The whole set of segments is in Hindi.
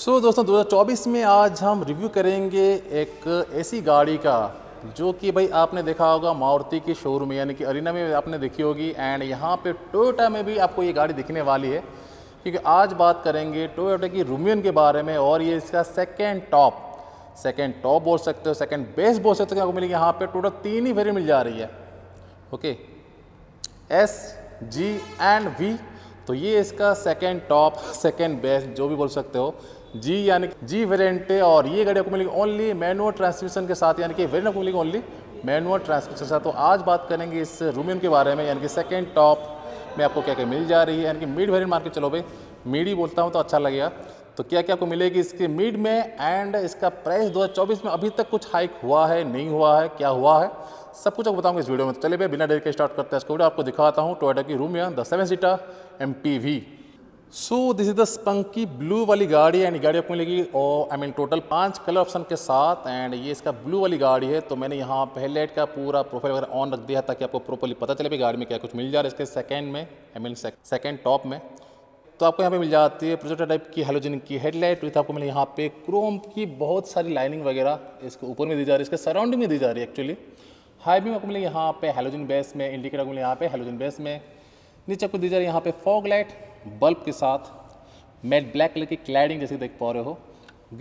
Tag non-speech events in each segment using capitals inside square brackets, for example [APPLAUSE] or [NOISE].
सो so, दोस्तों 2024 में आज हम रिव्यू करेंगे एक ऐसी गाड़ी का जो कि भाई आपने देखा होगा मारुति के शोरूम में यानी कि अरीना में आपने देखी होगी एंड यहाँ पे टोयोटा में भी आपको ये गाड़ी दिखने वाली है क्योंकि आज बात करेंगे टोयोटा की रूमियन के बारे में और ये इसका सेकेंड टॉप सेकेंड टॉप बोल सकते हो सेकेंड बेस्ट बोल सकते हो आपको मिलेगी यहाँ पर टोटल तीन ही वेरी मिल जा रही है okay S G and V तो ये इसका सेकेंड टॉप सेकेंड बेस्ट जो भी बोल सकते हो जी यानी कि जी वेरियंट और ये गाड़ी आपको मिलेगी ओनली मैनुअल ट्रांसमिशन के साथ यानी कि वेरियंट आपको मिलेगी ओनली मैनुअल ट्रांसमिशन के साथ तो आज बात करेंगे इस रूमियन के बारे में यानी कि सेकेंड टॉप में आपको क्या क्या मिल जा रही है यानी कि मिड वेरियंट मार्केट चलो भाई मिड ही बोलता हूँ तो अच्छा लगेगा तो क्या क्या आपको मिलेगी इसके मिड में एंड इसका प्राइस दो में अभी तक कुछ हाइक हुआ है नहीं हुआ है क्या हुआ है सब कुछ आपको बताऊंगा इस वीडियो में तो चले भाई बिना देर के स्टार्ट करते हैं इसको वीडियो आपको दिखाता हूँ टोयोटा की रूम या the seven seater M V so this is the spunky blue वाली गाड़ी एंड गाड़ी आपको मिलेगी और आई मीन टोटल पांच कलर ऑप्शन के साथ एंड ये इसका ब्लू वाली गाड़ी है तो मैंने यहाँ हेडलाइट का पूरा प्रोफाइल वगैरह ऑन रख दिया ताकि आपको प्रॉपरली पता चले भी गाड़ी में क्या कुछ मिल जा रहा है इसके सेकेंड में आई मीन सेकेंड टॉप में तो आपको यहाँ पे मिल जाती है प्रोजेक्टर टाइप की हेलोजिन की हेडलाइट विथ आपको मिले यहाँ पे क्रोम की बहुत सारी लाइनिंग वगैरह इसके ऊपर में दी जा रही है इसके सराउंडिंग में दी जा रही है एक्चुअली हाई बीम आपको मिले यहाँ पे हेलोजिन बेस में इंडिकेटर को मिले यहाँ पे हेलोजिन बेस में नीचे आपको दी जा रही है यहाँ पे फॉग लाइट बल्ब के साथ मेट ब्लैक कलर की क्लैडिंग जैसे देख पा रहे हो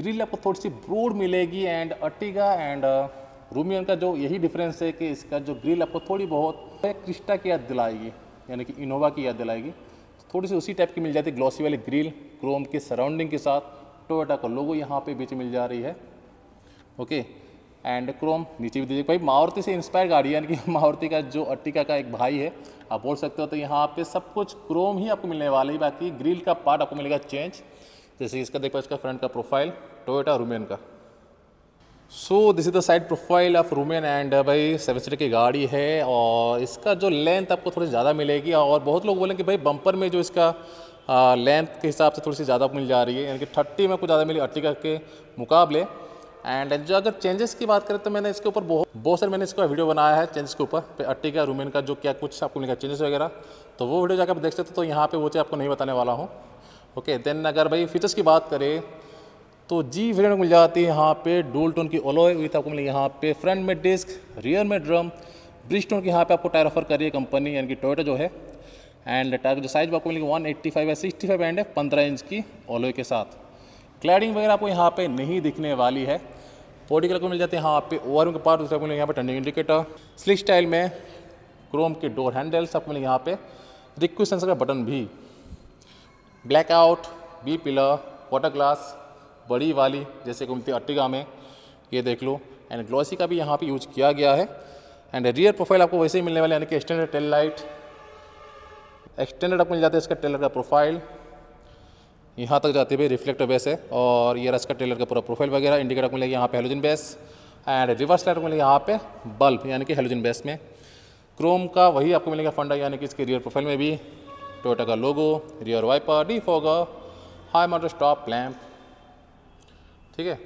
ग्रिल आपको थोड़ी सी ब्रोड मिलेगी and Ertiga and uh, Rumion का जो यही डिफरेंस है कि इसका जो ग्रिल आपको थोड़ी बहुत क्रिस्टा की याद दिलाएगी यानी कि इनोवा की याद दिलाएगी थोड़ी सी उसी टाइप की मिल जाती है ग्लॉसी वाली ग्रिल क्रोम के सराउंडिंग के साथ टोयोटा का लोगो यहाँ पे बीच मिल जा रही है ओके एंड क्रोम नीचे भी दीजिए भाई मारुति से इंस्पायर गाड़ी यानी कि [LAUGHS] मारुति का जो अट्टिका का एक भाई है आप बोल सकते हो तो यहाँ पे सब कुछ क्रोम ही आपको मिलने वाला है बाकी ग्रिल का पार्ट आपको मिलेगा चेंज जैसे इसका देखो इसका फ्रंट का प्रोफाइल टोयोटा रूमेन का so this is the side profile of Rumion and भाई सेवन सीटर की गाड़ी है और इसका जो लेंथ आपको थोड़ी ज़्यादा मिलेगी और बहुत लोग बोलेंगे कि भाई बम्पर में जो इसका लेंथ uh, के हिसाब से थोड़ी सी ज़्यादा मिल जा रही है यानी कि थर्टी में कुछ ज़्यादा मिली अर्टिका के मुकाबले एंड जो अगर चेंजेस की बात करें तो मैंने इसके ऊपर बहुत बहुत सारे मैंने इसका वीडियो बनाया है चेंजेस के ऊपर अट्टी का रूमेन का जो क्या कुछ आपको मिलेगा चेंजेस वगैरह तो वो वीडियो जाकर आप देख सकते हो तो यहाँ पे वो चीज़ आपको नहीं बताने वाला हूँ ओके देन अगर भाई फीचर्स की बात करें तो जी वेरियंट मिल जाती है यहाँ पे डोल टोन की ओलोए विथ आपको मिलेगी यहाँ पे फ्रंट में डिस्क रियर में ड्रम ब्रिज टोन की यहाँ पे आपको टायर ऑफर करी है कंपनी यानी कि टोयटो जो है एंड टायर जो साइज आपको मिलेगी one eighty five sixty five and है पंद्रह इंच की ओलोए के साथ क्लैडिंग वगैरह आपको यहाँ पे नहीं दिखने वाली है बॉडी कलर को मिल जाते हैं यहाँ पे ओवर के पास दूसरे को मिलेंगे यहाँ पे टर्निंग इंडिकेटर स्लिक स्टाइल में क्रोम के डोर हैंडल्स आपको मिलेंगे यहाँ पे रिक्वेस्ट सेंसर का बटन भी blackout B pillar water glass बड़ी वाली जैसे कि मिलती है में ये देख लो एंड ग्लॉसी का भी यहाँ पे यूज किया गया है एंड रियर प्रोफाइल आपको वैसे ही मिलने वाले यानी कि एक्सटेंडेड टेल लाइट एक्सटेंडेड आपको मिल जाता है इसका टेलर का प्रोफाइल यहाँ तक जाते हुए रिफ्लेक्टर बेस है और ये रस का ट्रेलर का पूरा प्रोफाइल वगैरह इंडिकेटर को मिलेगा यहाँ पे halogen base and reverse light को मिलेगा यहाँ पे बल्ब यानी कि हेलोजन बेस में क्रोम का वही आपको मिलेगा फंडा यानी कि इसके रियर प्रोफाइल में भी टोटा का logo rear wiper defogger high motor stop lamp ठीक है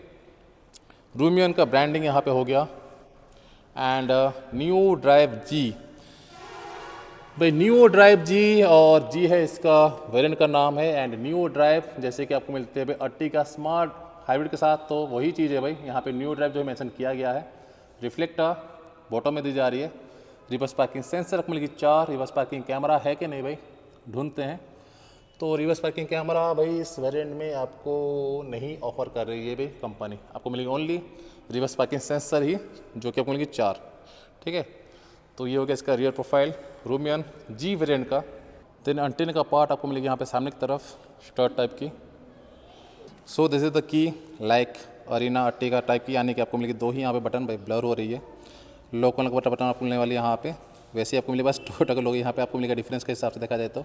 रूमियन का ब्रांडिंग यहाँ पर हो गया एंड न्यू ड्राइव जी भाई न्यू ड्राइव जी और जी है इसका वेरिएंट का नाम है एंड न्यू ड्राइव जैसे कि आपको मिलते हैं भाई अट्टी का स्मार्ट हाइब्रिड के साथ तो वही चीज़ है भाई यहाँ पे न्यू ड्राइव जो मेंशन किया गया है रिफ्लेक्टर बॉटम में दी जा रही है रिवर्स पार्किंग सेंसर आपको मिलेगी चार रिवर्स पार्किंग कैमरा है कि नहीं भाई ढूंढते हैं तो रिवर्स पार्किंग कैमरा भाई इस वेरियंट में आपको नहीं ऑफर कर रही है भाई कंपनी आपको मिलेगी ओनली रिवर्स पार्किंग सेंसर ही जो कि आपको मिलेगी चार ठीक है तो ये हो गया इसका rear profile Rumion G variant का देन अंटेन का पार्ट आपको मिलेगा यहाँ पे सामने की तरफ स्टर्ट टाइप की so this is the key like Arena का टाइप की यानी कि आपको मिलेगी दो ही यहाँ पे बटन भाई ब्लर हो रही है लोकल का बटन आपको मिलने वाली यहाँ पे वैसे ही आपको मिले बस टोटल का लोग यहाँ पे आपको मिलेगा डिफरेंस के हिसाब से देखा जाए तो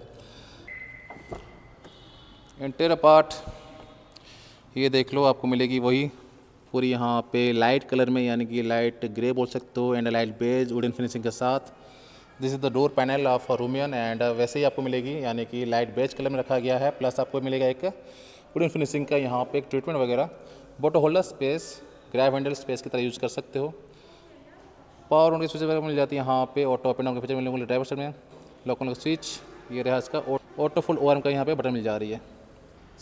इंटेर पार्ट ये देख लो आपको मिलेगी वही पूरी यहाँ पे लाइट कलर में यानी कि लाइट ग्रे बोल सकते हो and light beige wooden finishing के साथ this is the door panel of Rumion and वैसे ही आपको मिलेगी यानी कि लाइट बेज कलर में रखा गया है प्लस आपको मिलेगा एक वुडन फिनिशिंग का यहाँ पे एक ट्रीटमेंट वगैरह bottle holder space grab handle space की तरह यूज़ कर सकते हो पावर ऑन की स्विच वगैरह मिल जाती है यहाँ पे ऑटो ऑपन के फीचर मिलेंगे ड्राइवर में लॉक ऑन का स्विच ये रहा इसका ऑटो फुल ओवर का यहाँ पे बटन मिल जा रही है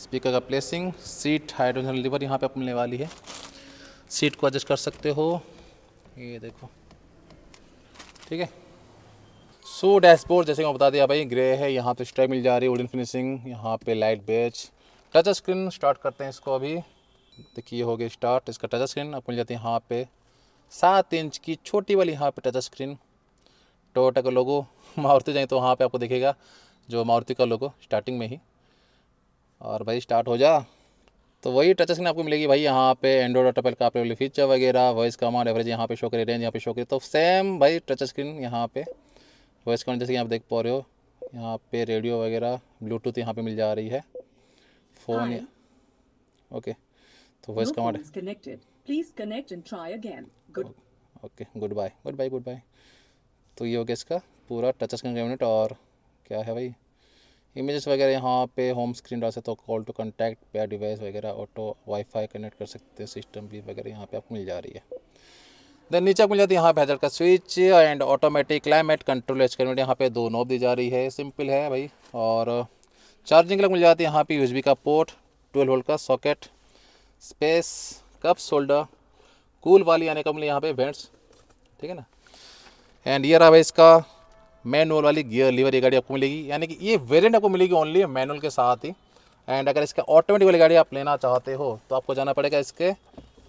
स्पीकर का प्लेसिंग सीट हाइड्रोजन लीवर यहाँ पे मिलने वाली है सीट को एडजस्ट कर सकते हो ये देखो ठीक है सो डैशबोर्ड जैसे मैं बता दिया भाई ग्रे है यहाँ पे स्ट्राइक मिल जा रही है वुडन फिनिशिंग यहाँ पे लाइट बेच टच स्क्रीन स्टार्ट करते हैं इसको अभी देखिए हो गया स्टार्ट इसका टच स्क्रीन आपको मिल जाती है यहाँ पे सात इंच की छोटी वाली यहाँ पे टच स्क्रीन टोटा का लोगो [LAUGHS] मारुति जाए तो वहाँ पे आपको दिखेगा जो मारुति का लोगो स्टार्टिंग में ही और भाई स्टार्ट हो जा तो वही टच स्क्रीन आपको मिलेगी भाई यहाँ पे एंड्रॉइड टपल का आप फीचर वगैरह वॉइस कमांड एवरेज यहाँ पे शो करे रेंज यहाँ पे शो करे तो सेम भाई टच स्क्रीन यहाँ पे वॉइस कमांड जैसे कि आप देख पा रहे हो यहाँ पे रेडियो वगैरह ब्लूटूथ यहाँ पे मिल जा रही है फ़ोन ओके तो voice command please connect and try again good okay good bye good bye good bye तो ये हो गया इसका पूरा टच स्क्रीन कैबिनेट और क्या है भाई इमेजेस वगैरह यहाँ पे होम स्क्रीन डाल सकते हो कॉल टू कॉन्टैक्ट पे डिवाइस वगैरह ऑटो वाईफाई कनेक्ट कर सकते हो सिस्टम भी वगैरह यहाँ पे आपको मिल जा रही है देन नीचे आपको मिल जाती है यहाँ पे हैजर का switch and automatic climate control एच कमेंट यहाँ पे दो नॉब दी जा रही है सिंपल है भाई और चार्जिंग लग मिल जाती है यहाँ पे यूएसबी का पोर्ट ट्वेल्व होल्ड का socket space cup holder cool वाली आने का मिले यहाँ पे वेंट्स ठीक है ना एंड ये रहा भाई इसका मैनुअल वाली गियर लीवर ये गाड़ी आपको मिलेगी यानी कि ये वेरिएंट आपको मिलेगी ओनली मैनुअल के साथ ही एंड अगर इसके ऑटोमेटिक वाली गाड़ी आप लेना चाहते हो तो आपको जाना पड़ेगा इसके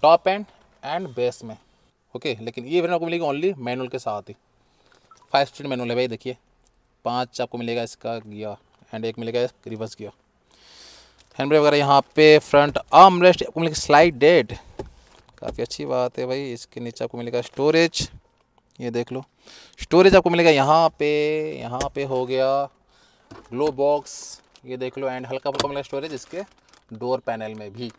टॉप एंड एंड बेस में ओके लेकिन ये वेरियंट आपको मिलेगी ओनली मैनुअल के साथ ही फाइव स्पीड मैनुअल है भाई देखिए पाँच आपको मिलेगा इसका गियर एंड एक मिलेगा रिवर्स गियर हैंड ब्रेक वगैरह यहाँ पे फ्रंट आर्म रेस्ट आपको मिलेगी स्लाइड डेड काफ़ी अच्छी बात है भाई इसके नीचे आपको मिलेगा स्टोरेज ये देख लो स्टोरेज आपको मिलेगा यहाँ पे यहाँ पे हो गया ग्लो बॉक्स ये देख लो एंड हल्का फुल्का मिलेगा स्टोरेज इसके डोर पैनल में भी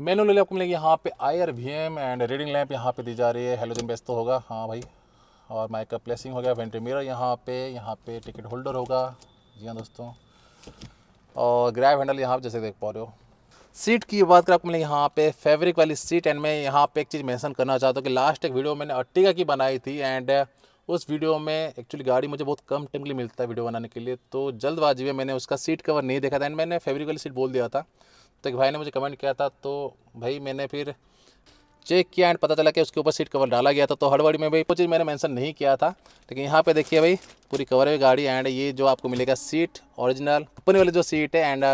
मेनू ले आपको मिलेगी यहाँ पे IRVM and reading lamp यहाँ पे दी जा रही है हेलोजन बेस्ट तो होगा हाँ भाई और माइकअप प्लेसिंग हो गया वेंट्री मिरर यहाँ पे यहाँ पे टिकट होल्डर होगा जी हाँ दोस्तों और ग्रैब हैंडल यहाँ पे जैसे देख पा रहे हो सीट की बात करें आपको मिले यहाँ पे फैब्रिक वाली सीट एंड मैं यहाँ पे एक चीज़ मेंशन करना चाहता हूँ कि लास्ट एक वीडियो मैंने अट्टिका की बनाई थी एंड uh, उस वीडियो में एक्चुअली गाड़ी मुझे बहुत कम टाइम के लिए मिलता है वीडियो बनाने के लिए तो जल्दबाजी में मैंने उसका सीट कवर नहीं देखा था एंड मैंने फेब्रिक वाली सीट बोल दिया था तो एक भाई ने मुझे कमेंट किया था तो भाई मैंने फिर चेक किया एंड पता चला कि उसके ऊपर सीट कवर डाला गया था तो हड़बड़ी में भाई वो चीज़ मैंने मैंसन नहीं किया था लेकिन यहाँ पे देखिए भाई पूरी कवर है गाड़ी एंड ये जो आपको मिलेगा सीट ओरिजिनल कंपनी वाली जो सीट है एंड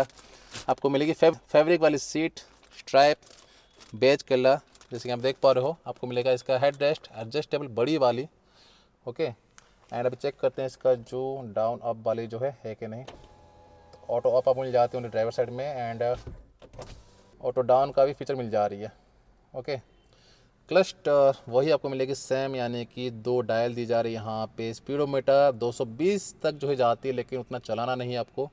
आपको मिलेगी फेब फैब्रिक वाली सीट स्ट्राइप बेज कलर जैसे कि आप देख पा रहे हो आपको मिलेगा इसका हेड रेस्ट एडजस्टेबल बड़ी वाली ओके एंड अभी चेक करते हैं इसका जो डाउन अप वाली जो है है कि नहीं तो ऑटो अप आप मिल जाते हैं ड्राइवर साइड में एंड ऑटो डाउन का भी फीचर मिल जा रही है ओके क्लस्टर वही आपको मिलेगी सेम यानी कि दो डायल दी जा रही है यहाँ पे स्पीडोमीटर 220 तक जो है जाती है लेकिन उतना चलाना नहीं है आपको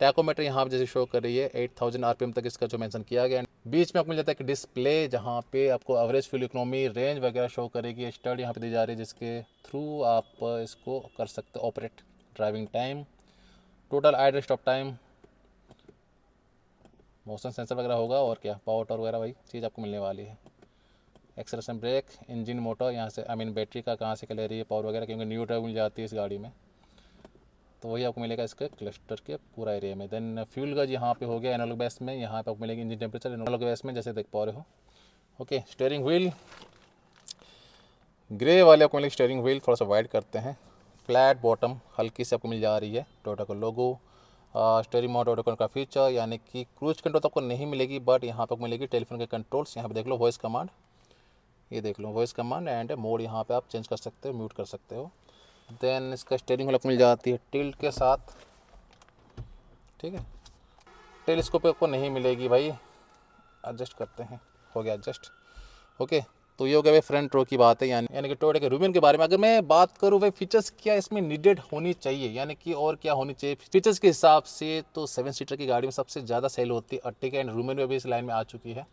टैकोमीटर यहाँ जैसे शो कर रही है 8000 एम तक इसका जो मेंशन किया गया बीच में आपको मिल जाता है एक डिस्प्ले जहाँ पे आपको एवरेज फ्यूल इकोनॉमी रेंज वगैरह शो करेगी स्टड यहाँ पे दी जा रही है जिसके थ्रू आप इसको कर सकते हो operate driving time total idle stop time motion sensor वगैरह होगा और क्या पावर टॉर वगैरह वही चीज़ आपको मिलने वाली है एक्सलेशन ब्रेक इंजन मोटर यहाँ से I I mean mean, battery का कहाँ से क्या ले रही है पावर वगैरह क्योंकि न्यू ड्राइव मिल जाती है इस गाड़ी में तो वही आपको मिलेगा इसके क्लस्टर के पूरा एरिया में देन फ्यूल का यहाँ पे हो गया एनोलॉग बेस में यहाँ पे आपको मिलेगी इंजन टेम्परेचर एनोलॉग बेस में जैसे देख पा रहे हो ओके स्टेयरिंग व्हील ग्रे वाले आपको मिलेगी स्टेयरिंग व्हील थोड़ा सा वाइड करते हैं फ्लैट बॉटम हल्की से आपको मिल जा रही है टोटा का लोगो स्टेयरिंग मोड ऑटोकॉन का फीचर यानी कि क्रूज कंट्रोल तो आपको नहीं मिलेगी बट यहाँ पर मिलेगी टेलीफोन के कंट्रोल्स यहाँ पर देख लो वॉइस कमांड ये देख लो वॉइस कमांड एंड मोड यहाँ पे आप चेंज कर सकते हो म्यूट कर सकते हो देन इसका स्टेयरिंग लॉक मिल जाती है टिल्ट के साथ ठीक है टेलीस्कोप आपको नहीं मिलेगी भाई एडजस्ट करते हैं हो गया एडजस्ट ओके तो ये हो गया भाई फ्रंट रो की बात है यानी यानी कि टोटे के रूबिन के बारे में अगर मैं बात करूँ भाई फीचर्स क्या इसमें नीडेड होनी चाहिए यानी कि और क्या होनी चाहिए फीचर्स के हिसाब से तो सेवन सीटर की गाड़ी में सबसे ज़्यादा सेल होती है अट्टिका एंड रूमिन में अभी इस लाइन में आ चुकी है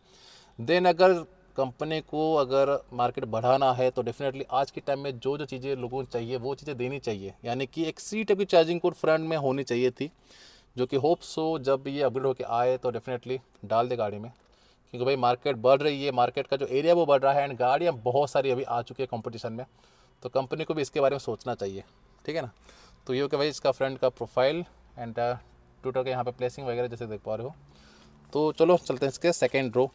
देन अगर कंपनी को अगर मार्केट बढ़ाना है तो डेफिनेटली आज के टाइम में जो जो चीज़ें लोगों को चाहिए वो चीज़ें देनी चाहिए यानी कि एक सी टाइप की चार्जिंग कोड फ्रंट में होनी चाहिए थी जो कि होप सो जब ये अपग्रेड होकर आए तो डेफिनेटली डाल दे गाड़ी में क्योंकि भाई मार्केट बढ़ रही है मार्केट का जो एरिया वो बढ़ रहा है एंड गाड़ियाँ बहुत सारी अभी आ चुकी है कॉम्पिटिशन में तो कंपनी को भी इसके बारे में सोचना चाहिए ठीक है ना तो ये हो भाई इसका फ्रंट का प्रोफाइल एंड ट्विटर के यहाँ पर प्लेसिंग वगैरह जैसे देख पा रहे हो तो चलो चलते हैं इसके सेकेंड रो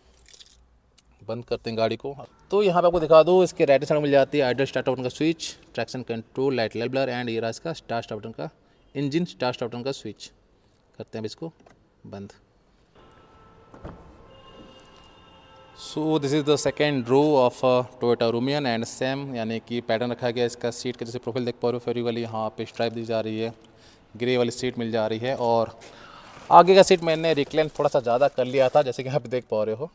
बंद करते हैं गाड़ी को तो यहाँ पे आपको दिखा दो इसके राइट साइड मिल जाती है आइडल स्टार्ट बटन का स्विच ट्रैक्शन कंट्रोल लाइट लेबलर एंड ये रहा इसका स्टार स्टार बटन का इंजन स्टार स्टार बटन का स्विच करते हैं अब इसको बंद so this is the second row of Toyota Rumion and same यानी कि पैटर्न रखा गया इसका सीट का जैसे प्रोफाइल देख पा रहे हो फेरी वाली यहाँ पे स्ट्राइप दी जा रही है ग्रे वाली सीट मिल जा रही है और आगे का सीट मैंने रिक्लेन थोड़ा सा ज़्यादा कर लिया था जैसे कि आप देख पा रहे हो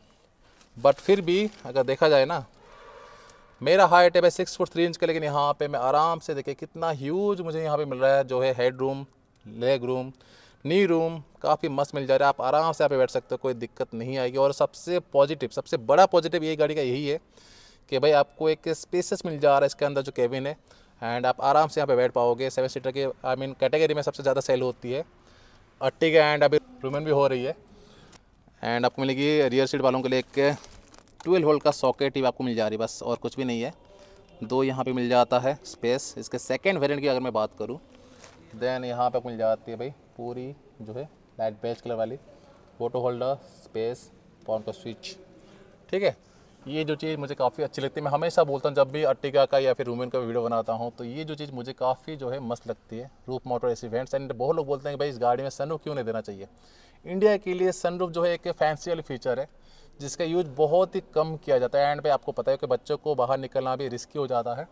बट फिर भी अगर देखा जाए ना मेरा हाइट है भाई सिक्स फुट थ्री इंच का लेकिन यहाँ पे मैं आराम से देखे कितना ह्यूज मुझे यहाँ पे मिल रहा है जो है head room leg room knee room काफ़ी मस्त मिल जा रहा है आप आराम से यहाँ पे बैठ सकते हो कोई दिक्कत नहीं आएगी और सबसे पॉजिटिव सबसे बड़ा पॉजिटिव ये गाड़ी का यही है कि भाई आपको एक स्पेसिस मिल जा रहा है इसके अंदर जो केबिन है एंड आप आराम से यहाँ पे बैठ पाओगे सेवन सीटर के आई मीन कैटेगरी में सबसे ज़्यादा सेल होती है अट्टी का एंड अभी रूमन भी हो रही है एंड आपको मिलेगी रियर सीट वालों के लिए एक ट्वेल्व होल्ड का सॉकेट ही आपको मिल जा रही है बस और कुछ भी नहीं है दो यहाँ पे मिल जाता है स्पेस इसके सेकंड वेरिएंट की अगर मैं बात करूँ देन यहाँ पे आपको मिल जाती है भाई पूरी जो है लाइट बेच कलर वाली फोटो होल्डर स्पेस फॉर्म का स्विच ठीक है ये जो चीज़ मुझे काफ़ी अच्छी लगती है मैं हमेशा बोलता हूँ जब भी अट्टिका का या फिर रूमेन का वीडियो बनाता हूँ तो ये जो चीज़ मुझे काफ़ी जो है मस्त लगती है रूप मोटर एस इवेंट्स एंड बहुत लोग बोलते हैं कि भाई इस गाड़ी में सनरूफ क्यों नहीं देना चाहिए इंडिया के लिए सनरूफ जो है एक फैंसी वाली फीचर है जिसका यूज बहुत ही कम किया जाता है एंड पे आपको पता है कि बच्चों को बाहर निकलना भी रिस्की हो जाता है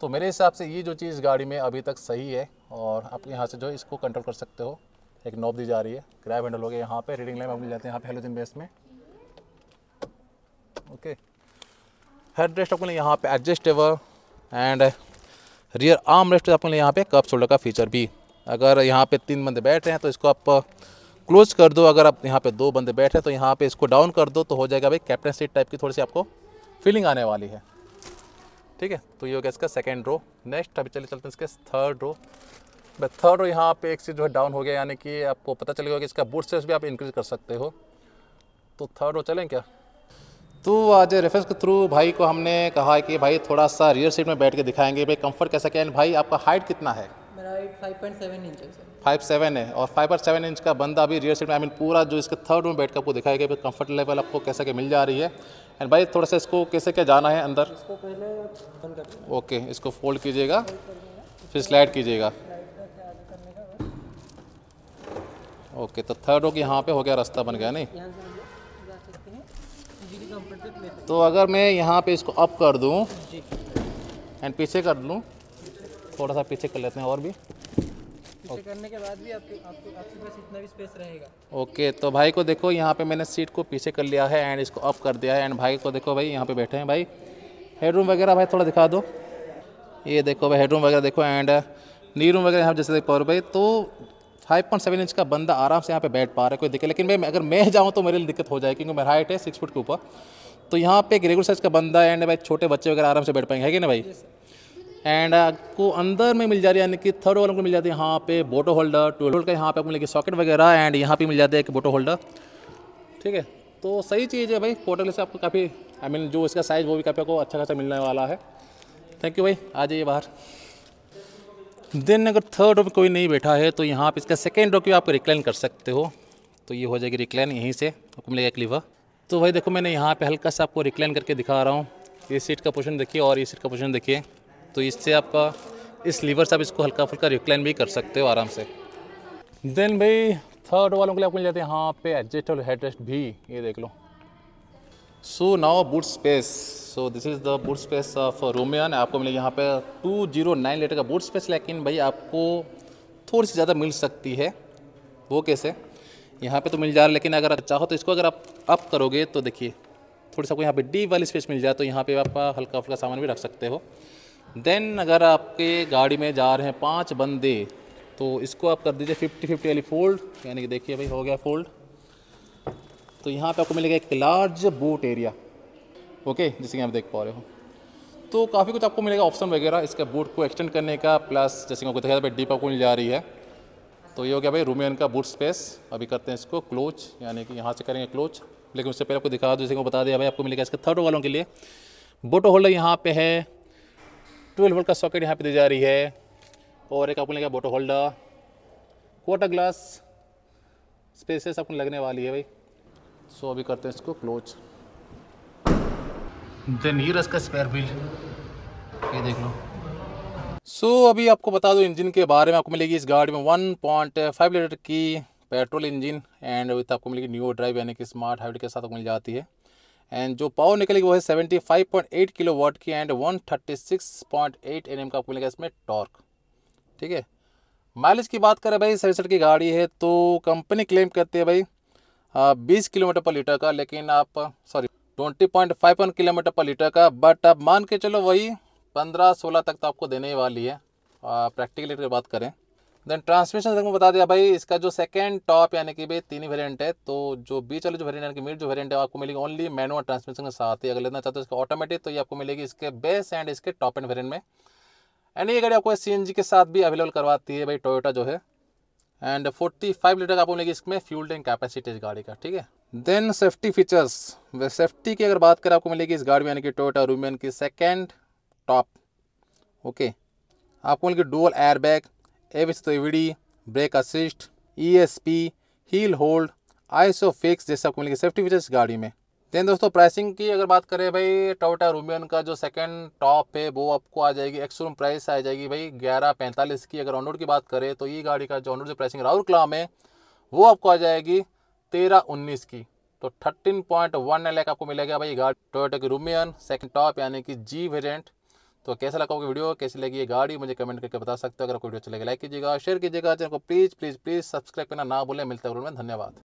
तो मेरे हिसाब से ये जो चीज़ गाड़ी में अभी तक सही है और आप यहाँ से जो है इसको कंट्रोल कर सकते हो एक नॉब दी जा रही है क्रैप हैंडल हो गया यहाँ पर रीडिंग लाइन आप मिल जाते हैं यहाँ पे हेलोजिन बेस में ओके हेड रेस्ट आपको यहाँ पे adjustable and rear arm rest आपको यहाँ पे कप शोल्डर का फीचर भी अगर यहाँ पे तीन बंदे बैठ रहे हैं तो इसको आप क्लोज uh, कर दो अगर आप यहाँ पे दो बंदे बैठे तो यहाँ पे इसको डाउन कर दो तो हो जाएगा भाई कैप्टन सीट टाइप की थोड़ी सी आपको फीलिंग आने वाली है ठीक है तो ये हो गया इसका सेकेंड रो नेक्स्ट अभी चले चलते हैं इसके थर्ड रो भाई थर्ड रो यहाँ पे एक चीज़ जो है डाउन हो गया यानी कि आपको पता चलेगा कि इसका बूट स्पेस भी आप इंक्रीज कर सकते हो तो थर्ड रो चलें क्या तो आज रेफरेंस के थ्रू भाई को हमने कहा कि भाई थोड़ा सा रियर सीट में बैठ के दिखाएंगे भाई कंफर्ट कैसा क्या भाई आपका हाइट कितना है मेरा height five point seven inch है फाइव सेवन है और फाइव पॉइंट सेवन इंच का बंदा अभी रियर सीट में आई मीन पूरा जो इसके थर्ड में बैठ कर आपको दिखाएगा भाई कंफर्ट लेवल आपको कैसे क्या मिल जा रही है एंड भाई थोड़ा सा इसको कैसे क्या जाना है अंदर पहले ओके इसको फोल्ड कीजिएगा फिर स्लाइड कीजिएगा ओके तो थर्ड हो कि यहाँ पे हो गया रास्ता बन गया नहीं तो अगर मैं यहाँ पे इसको अप कर दूँ एंड पीछे कर लूँ थोड़ा सा पीछे कर लेते हैं और भी पीछे करने के बाद भी आपके आपके पास इतना भी स्पेस रहेगा ओके तो भाई को देखो यहाँ पे मैंने सीट को पीछे कर लिया है एंड इसको अप कर दिया है एंड भाई को देखो भाई यहाँ पे बैठे हैं भाई हेडरूम वगैरह भाई थोड़ा दिखा दो ये देखो भाई हेडरूम वगैरह देखो एंड नी रूम वगैरह यहाँ जैसे देख पा रहे भाई तो फाइव पॉइंट सेवन इंच का बंदा आराम से यहाँ पे बैठ पा रहा है कोई दिक्कत लेकिन भाई अगर मैं जाऊँ तो मेरे लिए दिक्कत हो जाएगी क्योंकि मेरा हाइट है सिक्स फुट के ऊपर तो यहाँ पे एक रेगुलर साइज का बंदा एंड भाई छोटे बच्चे वगैरह आराम से बैठ पाएंगे है कि ना भाई एंड आपको अंदर में मिल जा रही है यानी कि थर्ड वाले को मिल जाती है यहाँ पे बोटो होल्डर ट्वेल्व होल्ड का यहाँ पे आपको मिलेगी सॉकेट वगैरह एंड यहाँ पे मिल जाता है एक बोटो होल्डर ठीक है तो सही चीज़ है भाई पोर्टल से आपको काफ़ी आई मीन जो इसका साइज़ वो भी काफ़ी आपको अच्छा खासा मिलने वाला है थैंक यू भाई आ जाइए बाहर देन अगर थर्ड रो में कोई नहीं बैठा है तो यहाँ पर इसका सेकेंड रो की आप रिक्लाइन कर सकते हो तो ये हो जाएगी रिक्लाइन यहीं से आपको मिलेगा एक लिवर तो भाई देखो मैंने यहाँ पे हल्का सा आपको रिक्लाइन करके दिखा रहा हूँ ये सीट का पोजीशन देखिए और ये सीट का पोजीशन देखिए तो इससे आपका इस लीवर से आप इसको हल्का फुल्का रिक्लाइन भी कर सकते हो आराम से देन भाई थर्ड वालों के लिए आपको मिल जाते हैं यहाँ पे एडजस्टेबल हेड रेस्ट भी ये देख लो so now boot space so this is the boot space of Rumion आपको मिले यहाँ पे टू जीरो नाइन लीटर का बूट स्पेस लेकिन भाई आपको थोड़ी सी ज़्यादा मिल सकती है वो कैसे यहाँ पे तो मिल जा रहा है लेकिन अगर चाहो तो इसको अगर आप अप करोगे तो देखिए थोड़ी सा को यहाँ पे डी वाली स्पेस मिल जाए तो यहाँ पे आप हल्का फुल्का सामान भी रख सकते हो देन अगर आपके गाड़ी में जा रहे हैं पाँच बंदे तो इसको आप कर दीजिए फिफ्टी फिफ्टी वाली फोल्ड यानी कि देखिए भाई हो गया फोल्ड तो यहाँ पे आपको मिलेगा एक लार्ज बूट एरिया ओके जैसे कि आप देख पा रहे हो तो काफ़ी कुछ आपको मिलेगा ऑप्शन वगैरह इसका बूट को एक्सटेंड करने का प्लस जैसे कि आपको देखा जाए डीप आपको मिल जा रही है तो ये हो गया भाई रूमियन का बूट स्पेस अभी करते हैं इसको क्लोज यानी कि यहाँ से करेंगे क्लोज लेकिन उससे पहले आपको दिखा दूसरे को बता दिया भाई आपको मिलेगा इसके थर्ड वालों के लिए बोटो होल्डर यहाँ पे है ट्वेल्व वोल्ट का सॉकेट यहाँ पे दी जा रही है और एक आपको मिलेगा bottle holder quarter glass spaces आपको लगने वाली है भाई सो अभी करते हैं इसको क्लोज देन यूरस का स्पेयर बिल ये देख लो सो so, अभी आपको बता दो इंजन के बारे में आपको मिलेगी इस गाड़ी में 1.5 लीटर की पेट्रोल इंजन एंड विथ आपको मिलेगी न्यू ड्राइव यानी कि स्मार्ट हाइब्रिड के साथ मिल जाती है एंड जो पावर निकलेगी वो है 75.8 किलो वाट की एंड 136.8 एनएम का आपको मिलेगा इसमें टॉर्क ठीक है माइलेज की बात करें भाई सड़सठ की गाड़ी है तो कंपनी क्लेम करती है भाई बीस किलोमीटर पर लीटर का लेकिन आप sorry twenty point five one kilometre per litre का बट आप मान के चलो वही पंद्रह सोलह तक तो आपको देने ही वाली है प्रैक्टिकली की बात करें देन ट्रांसमिशन तक मैं बता दिया भाई इसका जो सेकेंड टॉप यानी कि भाई तीन ही वेरियंट है तो जो बीच वाले जो वेरियंट यानी कि मिड जो वेरियंट है आपको मिलेगी ओनली मैनुअल ट्रांसमिशन के साथ ही अगर लेना चाहते हो इसका ऑटोमेटिक तो ये आपको मिलेगी इसके बेस एंड इसके टॉप एंड वेरियंट में एंड ये गाड़ी आपको सी के साथ भी अवेलेबल करवाती है भाई टोयोटा जो है एंड फोर्टी फाइव लीटर का आपको मिलेगी इसमें फ्यूल टैंक कैपेसिटी इस गाड़ी का ठीक है देन सेफ्टी फीचर्स सेफ्टी की अगर बात करें आपको मिलेगी इस गाड़ी में यानी कि टोयोटा रूमियन की सेकेंड टॉप ओके आपको मिलकर dual airbag ABS EBD brake assist ESP hill hold ISOFIX जैसे आपको मिलेगी सेफ्टी फीचर्स गाड़ी में देन दोस्तों प्राइसिंग की अगर बात करें भाई टोटा रूमियन का जो सेकंड टॉप है वो आपको आ जाएगी एक्सरूम प्राइस आ जाएगी भाई ग्यारह पैंतालीस की अगर ऑनरोड की बात करें तो ये गाड़ी का जो ऑनरोड जो प्राइसिंग राहुल क्लाम है वो आपको आ जाएगी तेरह उन्नीस की तो थर्टीन पॉइंट वन लैक आपको मिलेगा भाई गाड़ी टोयटा की रूमियन सेकेंड टॉप यानी कि जी वेरियंट तो कैसा लगा आपको वीडियो कैसी लगी ये गाड़ी मुझे कमेंट करके बता सकते हो अगर आपको वीडियो अच्छी लगे लाइक कीजिएगा शेयर कीजिएगा चैनल को प्लीज़ प्लीज़ प्लीज़ सब्सक्राइब करना ना भूलें मिलते हैं धन्यवाद